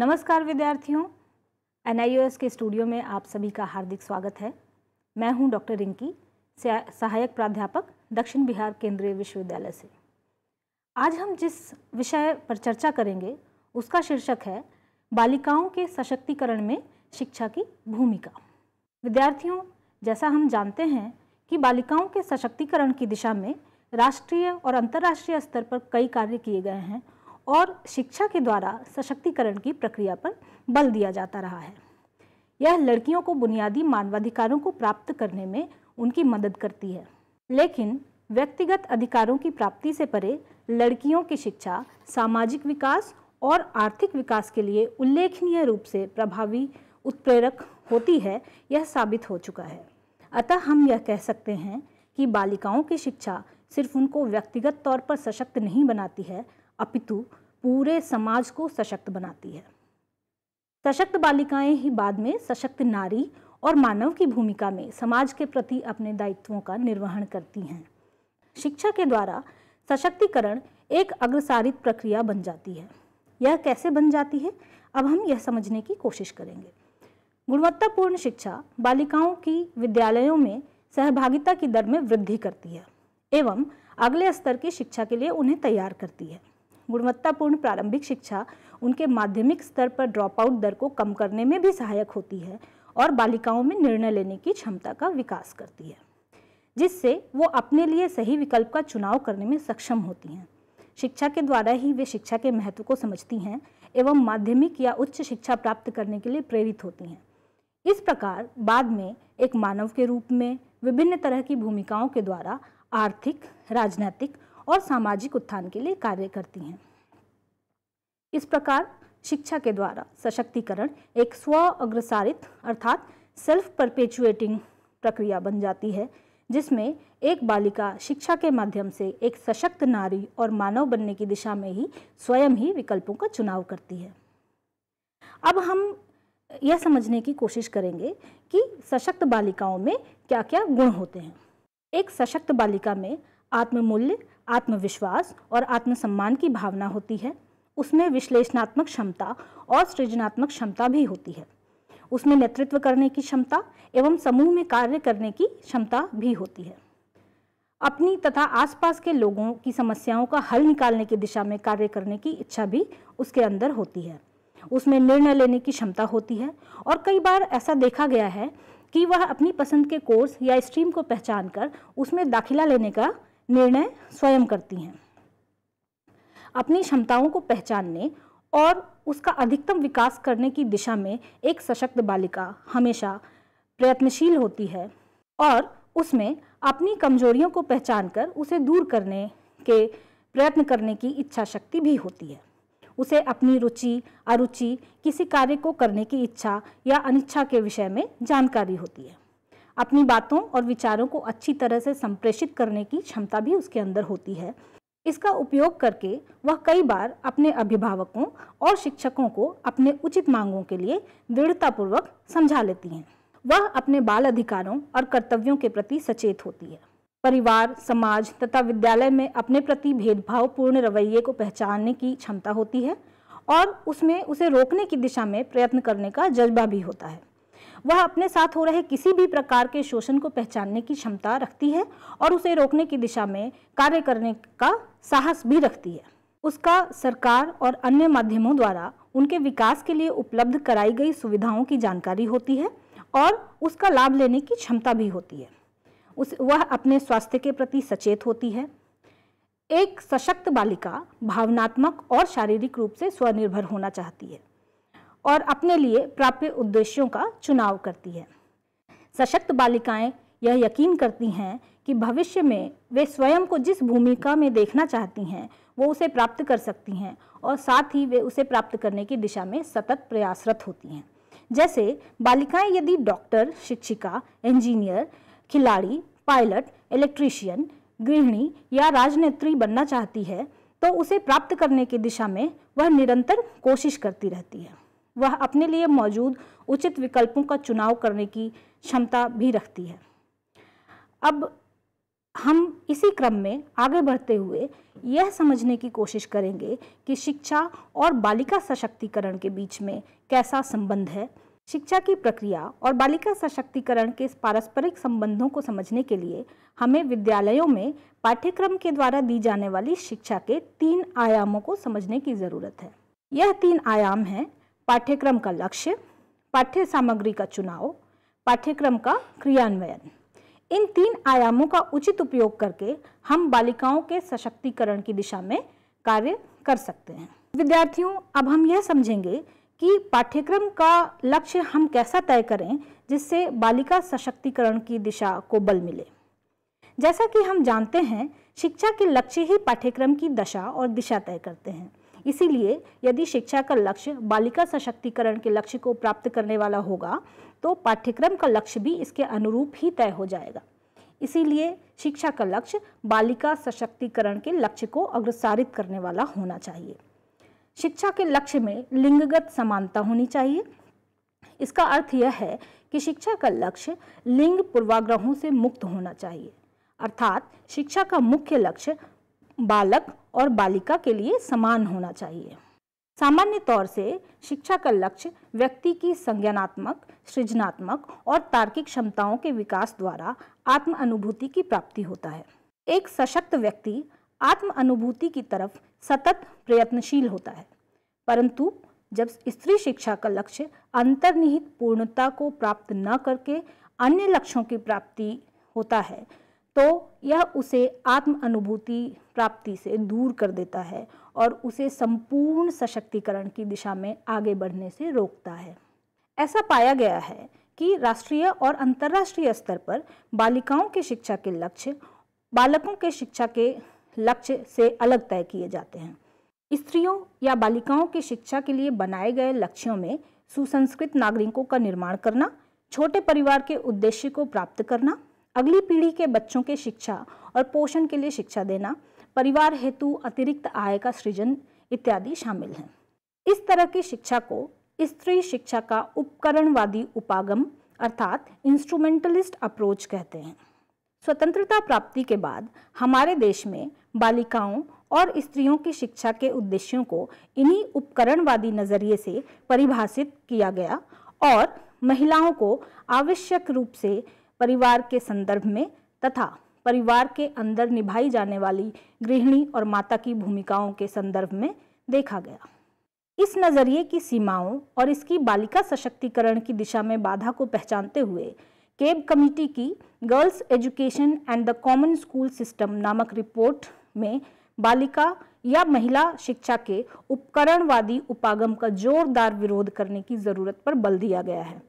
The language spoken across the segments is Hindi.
नमस्कार विद्यार्थियों एन के स्टूडियो में आप सभी का हार्दिक स्वागत है मैं हूं डॉक्टर रिंकी सहायक प्राध्यापक दक्षिण बिहार केंद्रीय विश्वविद्यालय से आज हम जिस विषय पर चर्चा करेंगे उसका शीर्षक है बालिकाओं के सशक्तिकरण में शिक्षा की भूमिका विद्यार्थियों जैसा हम जानते हैं कि बालिकाओं के सशक्तिकरण की दिशा में राष्ट्रीय और अंतर्राष्ट्रीय स्तर पर कई कार्य किए गए हैं और शिक्षा के द्वारा सशक्तिकरण की प्रक्रिया पर बल दिया जाता रहा है यह लड़कियों को बुनियादी मानवाधिकारों को प्राप्त करने में उनकी मदद करती है लेकिन व्यक्तिगत अधिकारों की प्राप्ति से परे लड़कियों की शिक्षा सामाजिक विकास और आर्थिक विकास के लिए उल्लेखनीय रूप से प्रभावी उत्प्रेरक होती है यह साबित हो चुका है अतः हम यह कह सकते हैं कि बालिकाओं की शिक्षा सिर्फ उनको व्यक्तिगत तौर पर सशक्त नहीं बनाती है अपितु पूरे समाज को सशक्त बनाती है सशक्त बालिकाएं ही बाद में सशक्त नारी और मानव की भूमिका में समाज के प्रति अपने दायित्वों का निर्वहन करती हैं शिक्षा के द्वारा सशक्तिकरण एक अग्रसारित प्रक्रिया बन जाती है यह कैसे बन जाती है अब हम यह समझने की कोशिश करेंगे गुणवत्तापूर्ण शिक्षा बालिकाओं की विद्यालयों में सहभागिता की दर में वृद्धि करती है एवं अगले स्तर की शिक्षा के लिए उन्हें तैयार करती है गुणवत्तापूर्ण प्रारंभिक शिक्षा उनके माध्यमिक स्तर पर ड्रॉपआउट दर को कम करने में भी सहायक होती है और बालिकाओं में निर्णय लेने की क्षमता का विकास करती है जिससे वो अपने लिए सही विकल्प का चुनाव करने में सक्षम होती हैं शिक्षा के द्वारा ही वे शिक्षा के महत्व को समझती हैं एवं माध्यमिक या उच्च शिक्षा प्राप्त करने के लिए प्रेरित होती हैं इस प्रकार बाद में एक मानव के रूप में विभिन्न तरह की भूमिकाओं के द्वारा आर्थिक राजनैतिक और सामाजिक उत्थान के लिए कार्य करती हैं इस प्रकार शिक्षा के द्वारा सशक्तिकरण एक स्व अग्रसारित अर्थात सेल्फ परपेचुएटिंग प्रक्रिया बन जाती है जिसमें एक बालिका शिक्षा के माध्यम से एक सशक्त नारी और मानव बनने की दिशा में ही स्वयं ही विकल्पों का चुनाव करती है अब हम यह समझने की कोशिश करेंगे कि सशक्त बालिकाओं में क्या क्या गुण होते हैं एक सशक्त बालिका में आत्ममूल्य आत्मविश्वास और आत्मसम्मान की भावना होती है उसमें विश्लेषणात्मक क्षमता और सृजनात्मक क्षमता भी होती है उसमें नेतृत्व करने की क्षमता एवं समूह में कार्य करने की क्षमता भी होती है अपनी तथा आसपास के लोगों की समस्याओं का हल निकालने की दिशा में कार्य करने की इच्छा भी उसके अंदर होती है उसमें निर्णय लेने की क्षमता होती है और कई बार ऐसा देखा गया है कि वह अपनी पसंद के कोर्स या स्ट्रीम को पहचान कर उसमें दाखिला लेने का निर्णय स्वयं करती हैं अपनी क्षमताओं को पहचानने और उसका अधिकतम विकास करने की दिशा में एक सशक्त बालिका हमेशा प्रयत्नशील होती है और उसमें अपनी कमजोरियों को पहचानकर उसे दूर करने के प्रयत्न करने की इच्छा शक्ति भी होती है उसे अपनी रुचि अरुचि किसी कार्य को करने की इच्छा या अनिच्छा के विषय में जानकारी होती है अपनी बातों और विचारों को अच्छी तरह से संप्रेषित करने की क्षमता भी उसके अंदर होती है इसका उपयोग करके वह कई बार अपने अभिभावकों और शिक्षकों को अपने उचित मांगों के लिए दृढ़तापूर्वक समझा लेती हैं वह अपने बाल अधिकारों और कर्तव्यों के प्रति सचेत होती है परिवार समाज तथा विद्यालय में अपने प्रति भेदभावपूर्ण रवैये को पहचानने की क्षमता होती है और उसमें उसे रोकने की दिशा में प्रयत्न करने का जज्बा भी होता है वह अपने साथ हो रहे किसी भी प्रकार के शोषण को पहचानने की क्षमता रखती है और उसे रोकने की दिशा में कार्य करने का साहस भी रखती है उसका सरकार और अन्य माध्यमों द्वारा उनके विकास के लिए उपलब्ध कराई गई सुविधाओं की जानकारी होती है और उसका लाभ लेने की क्षमता भी होती है उस वह अपने स्वास्थ्य के प्रति सचेत होती है एक सशक्त बालिका भावनात्मक और शारीरिक रूप से स्वनिर्भर होना चाहती है और अपने लिए प्राप्य उद्देश्यों का चुनाव करती है सशक्त बालिकाएं यह यकीन करती हैं कि भविष्य में वे स्वयं को जिस भूमिका में देखना चाहती हैं वो उसे प्राप्त कर सकती हैं और साथ ही वे उसे प्राप्त करने की दिशा में सतत प्रयासरत होती हैं जैसे बालिकाएं यदि डॉक्टर शिक्षिका इंजीनियर खिलाड़ी पायलट इलेक्ट्रीशियन गृहिणी या राजनेत्री बनना चाहती है तो उसे प्राप्त करने की दिशा में वह निरंतर कोशिश करती रहती है वह अपने लिए मौजूद उचित विकल्पों का चुनाव करने की क्षमता भी रखती है अब हम इसी क्रम में आगे बढ़ते हुए यह समझने की कोशिश करेंगे कि शिक्षा और बालिका सशक्तिकरण के बीच में कैसा संबंध है शिक्षा की प्रक्रिया और बालिका सशक्तिकरण के पारस्परिक संबंधों को समझने के लिए हमें विद्यालयों में पाठ्यक्रम के द्वारा दी जाने वाली शिक्षा के तीन आयामों को समझने की ज़रूरत है यह तीन आयाम हैं पाठ्यक्रम का लक्ष्य पाठ्य सामग्री का चुनाव पाठ्यक्रम का क्रियान्वयन इन तीन आयामों का उचित उपयोग करके हम बालिकाओं के सशक्तिकरण की दिशा में कार्य कर सकते हैं विद्यार्थियों अब हम यह समझेंगे कि पाठ्यक्रम का लक्ष्य हम कैसा तय करें जिससे बालिका सशक्तिकरण की दिशा को बल मिले जैसा कि हम जानते हैं शिक्षा के लक्ष्य ही पाठ्यक्रम की दशा और दिशा तय करते हैं इसीलिए यदि शिक्षा का लक्ष्य बालिका सशक्तिकरण के लक्ष्य को प्राप्त करने वाला होगा तो पाठ्यक्रम का लक्ष्य भी इसके अनुरूप ही तय हो जाएगा इसीलिए शिक्षा का लक्ष्य बालिका सशक्तिकरण के लक्ष्य को अग्रसारित करने वाला होना चाहिए शिक्षा के लक्ष्य में लिंगगत समानता होनी चाहिए इसका अर्थ यह है कि शिक्षा का लक्ष्य लिंग पूर्वाग्रहों से मुक्त होना चाहिए अर्थात शिक्षा का मुख्य लक्ष्य बालक और बालिका के लिए समान होना चाहिए सामान्य तौर से शिक्षा का लक्ष्य व्यक्ति की संज्ञानात्मक सृजनात्मक और तार्किक क्षमताओं के विकास द्वारा आत्म अनुभूति की प्राप्ति होता है एक सशक्त व्यक्ति आत्म अनुभूति की तरफ सतत प्रयत्नशील होता है परंतु जब स्त्री शिक्षा का लक्ष्य अंतर्निहित पूर्णता को प्राप्त न करके अन्य लक्ष्यों की प्राप्ति होता है तो यह उसे आत्म अनुभूति प्राप्ति से दूर कर देता है और उसे संपूर्ण सशक्तिकरण की दिशा में आगे बढ़ने से रोकता है ऐसा पाया गया है कि राष्ट्रीय और अंतर्राष्ट्रीय स्तर पर बालिकाओं के शिक्षा के लक्ष्य बालकों के शिक्षा के लक्ष्य से अलग तय किए जाते हैं स्त्रियों या बालिकाओं की शिक्षा के लिए बनाए गए लक्ष्यों में सुसंस्कृत नागरिकों का निर्माण करना छोटे परिवार के उद्देश्य को प्राप्त करना अगली पीढ़ी के बच्चों के शिक्षा और पोषण के लिए शिक्षा देना परिवार हेतु अतिरिक्त आय का सृजन इत्यादि शामिल हैं इस तरह की शिक्षा को स्त्री शिक्षा का उपकरणवादी उपागम अर्थात इंस्ट्रूमेंटलिस्ट अप्रोच कहते हैं स्वतंत्रता प्राप्ति के बाद हमारे देश में बालिकाओं और स्त्रियों की शिक्षा के उद्देश्यों को इन्हीं उपकरणवादी नज़रिए से परिभाषित किया गया और महिलाओं को आवश्यक रूप से परिवार के संदर्भ में तथा परिवार के अंदर निभाई जाने वाली गृहिणी और माता की भूमिकाओं के संदर्भ में देखा गया इस नज़रिए की सीमाओं और इसकी बालिका सशक्तिकरण की दिशा में बाधा को पहचानते हुए केब कमिटी की girls education and the common school system नामक रिपोर्ट में बालिका या महिला शिक्षा के उपकरणवादी उपागम का जोरदार विरोध करने की ज़रूरत पर बल दिया गया है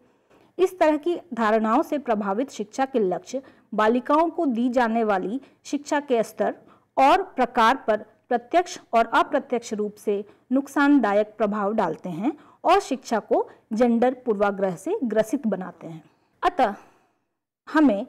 इस तरह की धारणाओं से प्रभावित शिक्षा के लक्ष्य बालिकाओं को दी जाने वाली शिक्षा के स्तर और प्रकार पर प्रत्यक्ष और अप्रत्यक्ष रूप से नुकसानदायक प्रभाव डालते हैं और शिक्षा को जेंडर पूर्वाग्रह से ग्रसित बनाते हैं अतः हमें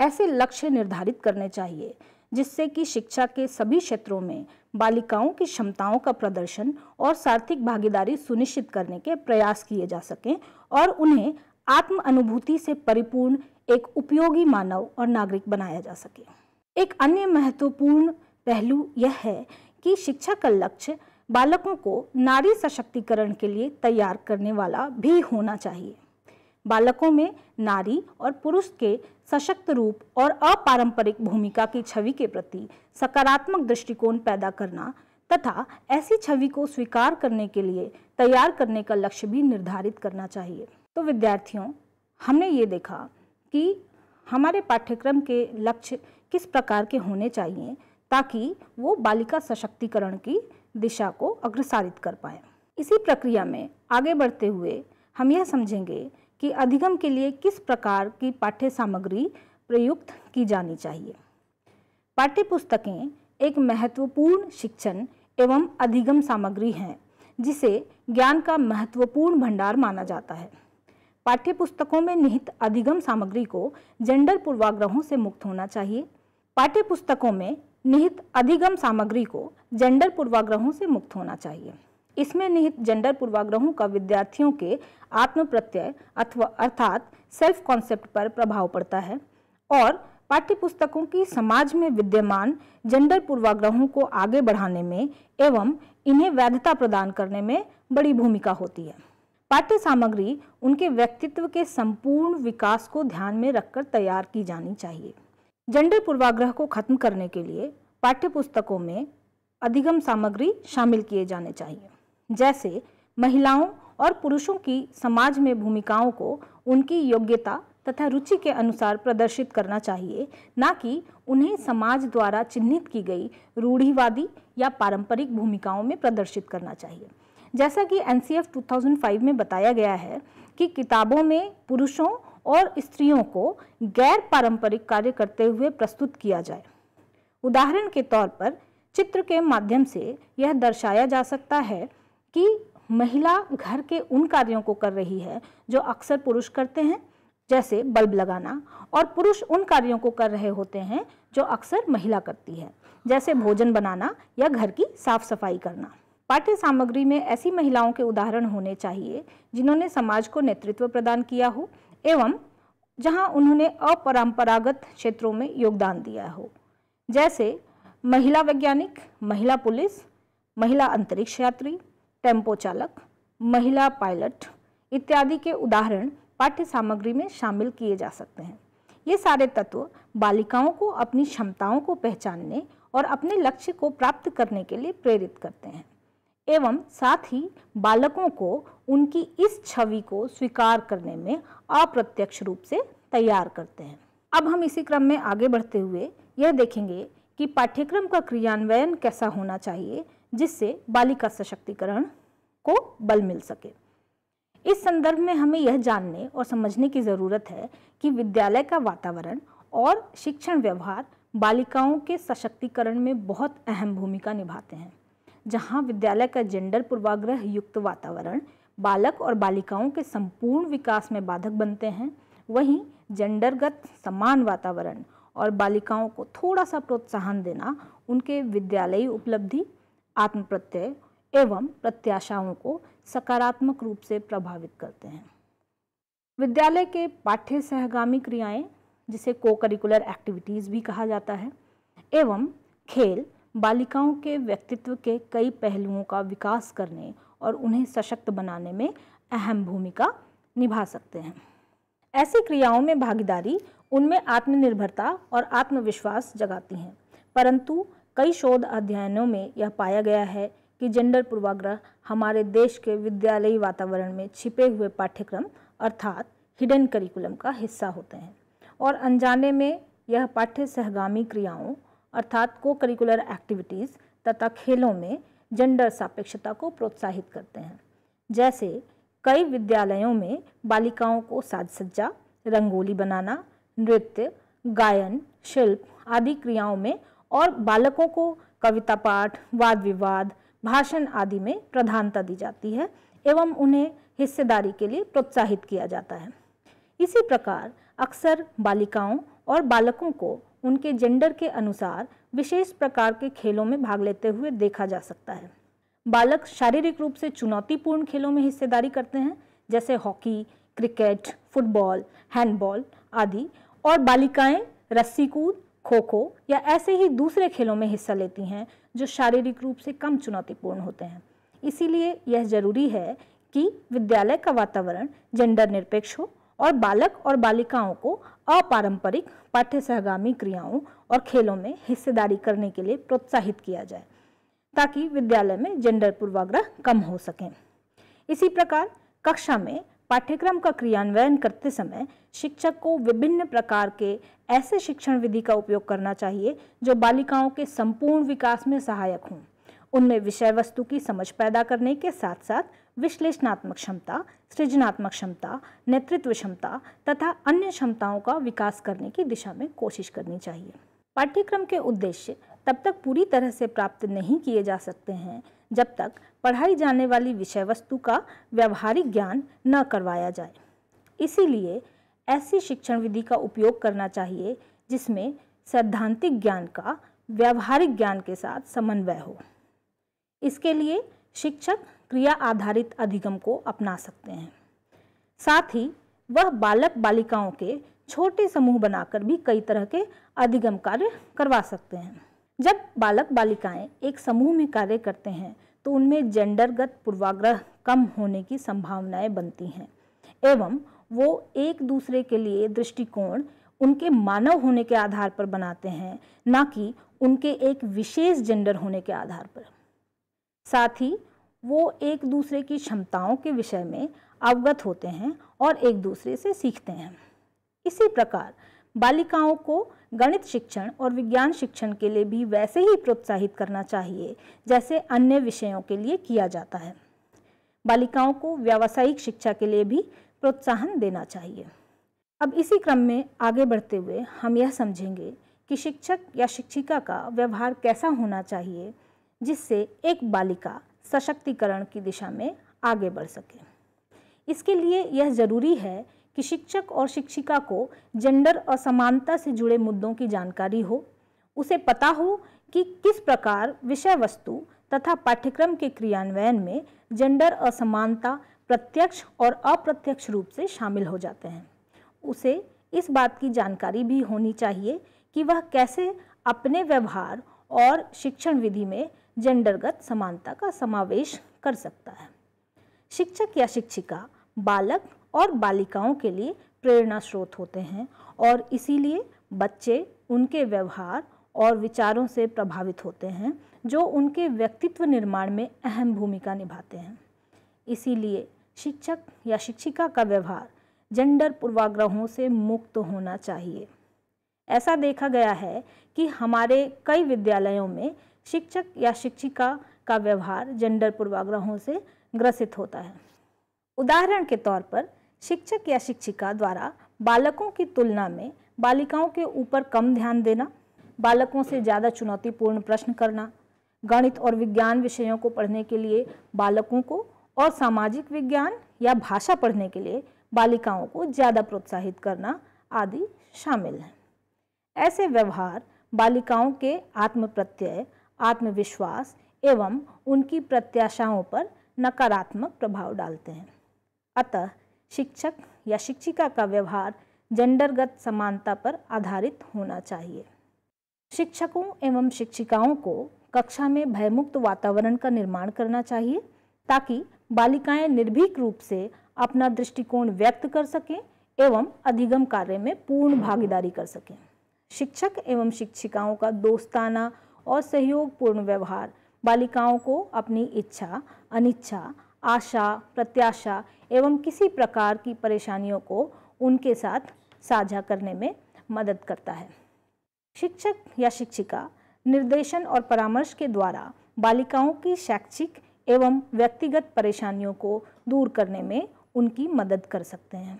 ऐसे लक्ष्य निर्धारित करने चाहिए जिससे कि शिक्षा के सभी क्षेत्रों में बालिकाओं की क्षमताओं का प्रदर्शन और सार्थिक भागीदारी सुनिश्चित करने के प्रयास किए जा सकें और उन्हें आत्म अनुभूति से परिपूर्ण एक उपयोगी मानव और नागरिक बनाया जा सके एक अन्य महत्वपूर्ण पहलू यह है कि शिक्षा का लक्ष्य बालकों को नारी सशक्तिकरण के लिए तैयार करने वाला भी होना चाहिए बालकों में नारी और पुरुष के सशक्त रूप और अपारंपरिक भूमिका की छवि के प्रति सकारात्मक दृष्टिकोण पैदा करना तथा ऐसी छवि को स्वीकार करने के लिए तैयार करने का लक्ष्य भी निर्धारित करना चाहिए तो विद्यार्थियों हमने ये देखा कि हमारे पाठ्यक्रम के लक्ष्य किस प्रकार के होने चाहिए ताकि वो बालिका सशक्तिकरण की दिशा को अग्रसारित कर पाए इसी प्रक्रिया में आगे बढ़ते हुए हम यह समझेंगे कि अधिगम के लिए किस प्रकार की पाठ्य सामग्री प्रयुक्त की जानी चाहिए पाठ्य पुस्तकें एक महत्वपूर्ण शिक्षण एवं अधिगम सामग्री हैं जिसे ज्ञान का महत्वपूर्ण भंडार माना जाता है पाठ्यपुस्तकों में निहित अधिगम सामग्री को जेंडर पूर्वाग्रहों से मुक्त होना चाहिए पाठ्यपुस्तकों में निहित अधिगम सामग्री को जेंडर पूर्वाग्रहों से मुक्त होना चाहिए इसमें निहित जेंडर पूर्वाग्रहों का विद्यार्थियों के आत्म प्रत्यय अथवा अर्थात सेल्फ कॉन्सेप्ट पर प्रभाव पड़ता है और पाठ्यपुस्तकों की समाज में विद्यमान जेंडर पूर्वाग्रहों को आगे बढ़ाने में एवं इन्हें वैधता प्रदान करने में बड़ी भूमिका होती है पाठ्य सामग्री उनके व्यक्तित्व के संपूर्ण विकास को ध्यान में रखकर तैयार की जानी चाहिए जेंडर पूर्वाग्रह को खत्म करने के लिए पाठ्य पुस्तकों में अधिगम सामग्री शामिल किए जाने चाहिए जैसे महिलाओं और पुरुषों की समाज में भूमिकाओं को उनकी योग्यता तथा रुचि के अनुसार प्रदर्शित करना चाहिए ना कि उन्हें समाज द्वारा चिन्हित की गई रूढ़िवादी या पारंपरिक भूमिकाओं में प्रदर्शित करना चाहिए जैसा कि एन 2005 में बताया गया है कि किताबों में पुरुषों और स्त्रियों को गैर पारंपरिक कार्य करते हुए प्रस्तुत किया जाए उदाहरण के तौर पर चित्र के माध्यम से यह दर्शाया जा सकता है कि महिला घर के उन कार्यों को कर रही है जो अक्सर पुरुष करते हैं जैसे बल्ब लगाना और पुरुष उन कार्यों को कर रहे होते हैं जो अक्सर महिला करती है जैसे भोजन बनाना या घर की साफ सफाई करना पाठ्य सामग्री में ऐसी महिलाओं के उदाहरण होने चाहिए जिन्होंने समाज को नेतृत्व प्रदान किया हो एवं जहां उन्होंने अपरंपरागत क्षेत्रों में योगदान दिया हो जैसे महिला वैज्ञानिक महिला पुलिस महिला अंतरिक्ष यात्री टेम्पो चालक महिला पायलट इत्यादि के उदाहरण पाठ्य सामग्री में शामिल किए जा सकते हैं ये सारे तत्व बालिकाओं को अपनी क्षमताओं को पहचानने और अपने लक्ष्य को प्राप्त करने के लिए प्रेरित करते हैं एवं साथ ही बालकों को उनकी इस छवि को स्वीकार करने में अप्रत्यक्ष रूप से तैयार करते हैं अब हम इसी क्रम में आगे बढ़ते हुए यह देखेंगे कि पाठ्यक्रम का क्रियान्वयन कैसा होना चाहिए जिससे बालिका सशक्तिकरण को बल मिल सके इस संदर्भ में हमें यह जानने और समझने की ज़रूरत है कि विद्यालय का वातावरण और शिक्षण व्यवहार बालिकाओं के सशक्तिकरण में बहुत अहम भूमिका निभाते हैं जहां विद्यालय का जेंडर पूर्वाग्रह युक्त वातावरण बालक और बालिकाओं के संपूर्ण विकास में बाधक बनते हैं वहीं जेंडरगत समान वातावरण और बालिकाओं को थोड़ा सा प्रोत्साहन देना उनके विद्यालयी उपलब्धि आत्म प्रत्यय एवं प्रत्याशाओं को सकारात्मक रूप से प्रभावित करते हैं विद्यालय के पाठ्य सहगामी क्रियाएं जिसे को करिकुलर एक्टिविटीज़ भी कहा जाता है एवं खेल बालिकाओं के व्यक्तित्व के कई पहलुओं का विकास करने और उन्हें सशक्त बनाने में अहम भूमिका निभा सकते हैं ऐसी क्रियाओं में भागीदारी उनमें आत्मनिर्भरता और आत्मविश्वास जगाती हैं परंतु कई शोध अध्ययनों में यह पाया गया है कि जेंडर पूर्वाग्रह हमारे देश के विद्यालयी वातावरण में छिपे हुए पाठ्यक्रम अर्थात हिडन करिकुलम का हिस्सा होते हैं और अनजाने में यह पाठ्य सहगामी क्रियाओं अर्थात को करिकुलर एक्टिविटीज़ तथा खेलों में जेंडर सापेक्षता को प्रोत्साहित करते हैं जैसे कई विद्यालयों में बालिकाओं को साज सज्जा रंगोली बनाना नृत्य गायन शिल्प आदि क्रियाओं में और बालकों को कविता पाठ वाद विवाद भाषण आदि में प्रधानता दी जाती है एवं उन्हें हिस्सेदारी के लिए प्रोत्साहित किया जाता है इसी प्रकार अक्सर बालिकाओं और बालकों को उनके जेंडर के अनुसार विशेष प्रकार के खेलों में भाग लेते हुए देखा जा सकता है बालक शारीरिक रूप से चुनौतीपूर्ण खेलों में हिस्सेदारी करते हैं जैसे हॉकी क्रिकेट फुटबॉल हैंडबॉल आदि और बालिकाएं रस्सी कूद खो खो या ऐसे ही दूसरे खेलों में हिस्सा लेती हैं जो शारीरिक रूप से कम चुनौतीपूर्ण होते हैं इसीलिए यह जरूरी है कि विद्यालय का वातावरण जेंडर निरपेक्ष हो और बालक और बालिकाओं को अपारंपरिक पाठ्य सहगामी क्रियाओं और खेलों में हिस्सेदारी करने के लिए प्रोत्साहित किया जाए ताकि विद्यालय में जेंडर पूर्वाग्रह कम हो सकें इसी प्रकार कक्षा में पाठ्यक्रम का क्रियान्वयन करते समय शिक्षक को विभिन्न प्रकार के ऐसे शिक्षण विधि का उपयोग करना चाहिए जो बालिकाओं के संपूर्ण विकास में सहायक हों उनमें विषय वस्तु की समझ पैदा करने के साथ साथ विश्लेषणात्मक क्षमता सृजनात्मक क्षमता नेतृत्व क्षमता तथा अन्य क्षमताओं का विकास करने की दिशा में कोशिश करनी चाहिए पाठ्यक्रम के उद्देश्य तब तक पूरी तरह से प्राप्त नहीं किए जा सकते हैं जब तक पढ़ाई जाने वाली विषय वस्तु का व्यावहारिक ज्ञान न करवाया जाए इसीलिए ऐसी शिक्षण विधि का उपयोग करना चाहिए जिसमें सैद्धांतिक ज्ञान का व्यावहारिक ज्ञान के साथ समन्वय हो इसके लिए शिक्षक क्रिया आधारित अधिगम को अपना सकते हैं साथ ही वह बालक बालिकाओं के छोटे समूह बनाकर भी कई तरह के अधिगम कार्य करवा सकते हैं जब बालक बालिकाएं एक समूह में कार्य करते हैं तो उनमें जेंडरगत पूर्वाग्रह कम होने की संभावनाएं बनती हैं एवं वो एक दूसरे के लिए दृष्टिकोण उनके मानव होने के आधार पर बनाते हैं ना कि उनके एक विशेष जेंडर होने के आधार पर साथ ही वो एक दूसरे की क्षमताओं के विषय में अवगत होते हैं और एक दूसरे से सीखते हैं इसी प्रकार बालिकाओं को गणित शिक्षण और विज्ञान शिक्षण के लिए भी वैसे ही प्रोत्साहित करना चाहिए जैसे अन्य विषयों के लिए किया जाता है बालिकाओं को व्यावसायिक शिक्षा के लिए भी प्रोत्साहन देना चाहिए अब इसी क्रम में आगे बढ़ते हुए हम यह समझेंगे कि शिक्षक या शिक्षिका का व्यवहार कैसा होना चाहिए जिससे एक बालिका सशक्तिकरण की दिशा में आगे बढ़ सके इसके लिए यह जरूरी है कि शिक्षक और शिक्षिका को जेंडर असमानता से जुड़े मुद्दों की जानकारी हो उसे पता हो कि किस प्रकार विषय वस्तु तथा पाठ्यक्रम के क्रियान्वयन में जेंडर असमानता प्रत्यक्ष और अप्रत्यक्ष रूप से शामिल हो जाते हैं उसे इस बात की जानकारी भी होनी चाहिए कि वह कैसे अपने व्यवहार और शिक्षण विधि में जेंडरगत समानता का समावेश कर सकता है शिक्षक या शिक्षिका बालक और बालिकाओं के लिए प्रेरणा स्रोत होते हैं और इसीलिए बच्चे उनके व्यवहार और विचारों से प्रभावित होते हैं जो उनके व्यक्तित्व निर्माण में अहम भूमिका निभाते हैं इसीलिए शिक्षक या शिक्षिका का व्यवहार जेंडर पूर्वाग्रहों से मुक्त होना चाहिए ऐसा देखा गया है कि हमारे कई विद्यालयों में शिक्षक या शिक्षिका का व्यवहार जेंडर पूर्वाग्रहों से ग्रसित होता है उदाहरण के तौर पर शिक्षक या शिक्षिका द्वारा बालकों की तुलना में बालिकाओं के ऊपर कम ध्यान देना बालकों से ज़्यादा चुनौतीपूर्ण प्रश्न करना गणित और विज्ञान विषयों को पढ़ने के लिए बालकों को और सामाजिक विज्ञान या भाषा पढ़ने के लिए बालिकाओं को ज़्यादा प्रोत्साहित करना आदि शामिल हैं ऐसे व्यवहार बालिकाओं के आत्म प्रत्यय आत्मविश्वास एवं उनकी प्रत्याशाओं पर नकारात्मक प्रभाव डालते हैं अतः शिक्षक या शिक्षिका का व्यवहार जेंडरगत समानता पर आधारित होना चाहिए शिक्षकों एवं शिक्षिकाओं को कक्षा में भयमुक्त वातावरण का निर्माण करना चाहिए ताकि बालिकाएं निर्भीक रूप से अपना दृष्टिकोण व्यक्त कर सकें एवं अधिगम कार्य में पूर्ण भागीदारी कर सकें शिक्षक एवं शिक्षिकाओं का दोस्ताना और सहयोगपूर्ण व्यवहार बालिकाओं को अपनी इच्छा अनिच्छा आशा प्रत्याशा एवं किसी प्रकार की परेशानियों को उनके साथ साझा करने में मदद करता है शिक्षक या शिक्षिका निर्देशन और परामर्श के द्वारा बालिकाओं की शैक्षिक एवं व्यक्तिगत परेशानियों को दूर करने में उनकी मदद कर सकते हैं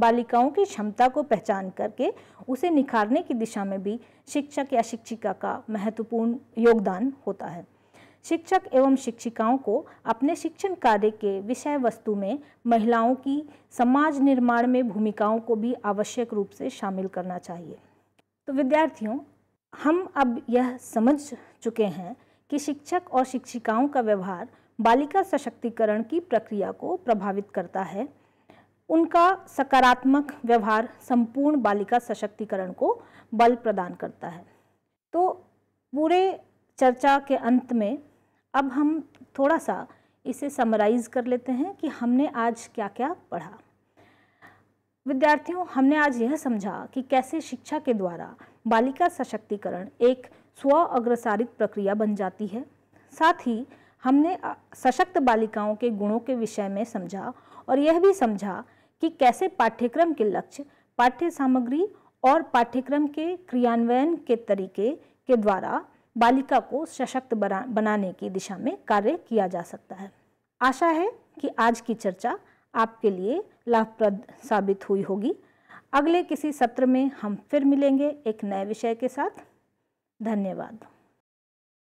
बालिकाओं की क्षमता को पहचान करके उसे निखारने की दिशा में भी शिक्षक या शिक्षिका का महत्वपूर्ण योगदान होता है शिक्षक एवं शिक्षिकाओं को अपने शिक्षण कार्य के विषय वस्तु में महिलाओं की समाज निर्माण में भूमिकाओं को भी आवश्यक रूप से शामिल करना चाहिए तो विद्यार्थियों हम अब यह समझ चुके हैं कि शिक्षक और शिक्षिकाओं का व्यवहार बालिका सशक्तिकरण की प्रक्रिया को प्रभावित करता है उनका सकारात्मक व्यवहार संपूर्ण बालिका सशक्तिकरण को बल प्रदान करता है तो पूरे चर्चा के अंत में अब हम थोड़ा सा इसे समराइज कर लेते हैं कि हमने आज क्या क्या पढ़ा विद्यार्थियों हमने आज यह समझा कि कैसे शिक्षा के द्वारा बालिका सशक्तिकरण एक स्व अग्रसारित प्रक्रिया बन जाती है साथ ही हमने सशक्त बालिकाओं के गुणों के विषय में समझा और यह भी समझा कि कैसे पाठ्यक्रम के लक्ष्य पाठ्य सामग्री और पाठ्यक्रम के क्रियान्वयन के तरीके के द्वारा बालिका को सशक्त बना बनाने की दिशा में कार्य किया जा सकता है आशा है कि आज की चर्चा आपके लिए लाभप्रद साबित हुई होगी अगले किसी सत्र में हम फिर मिलेंगे एक नए विषय के साथ धन्यवाद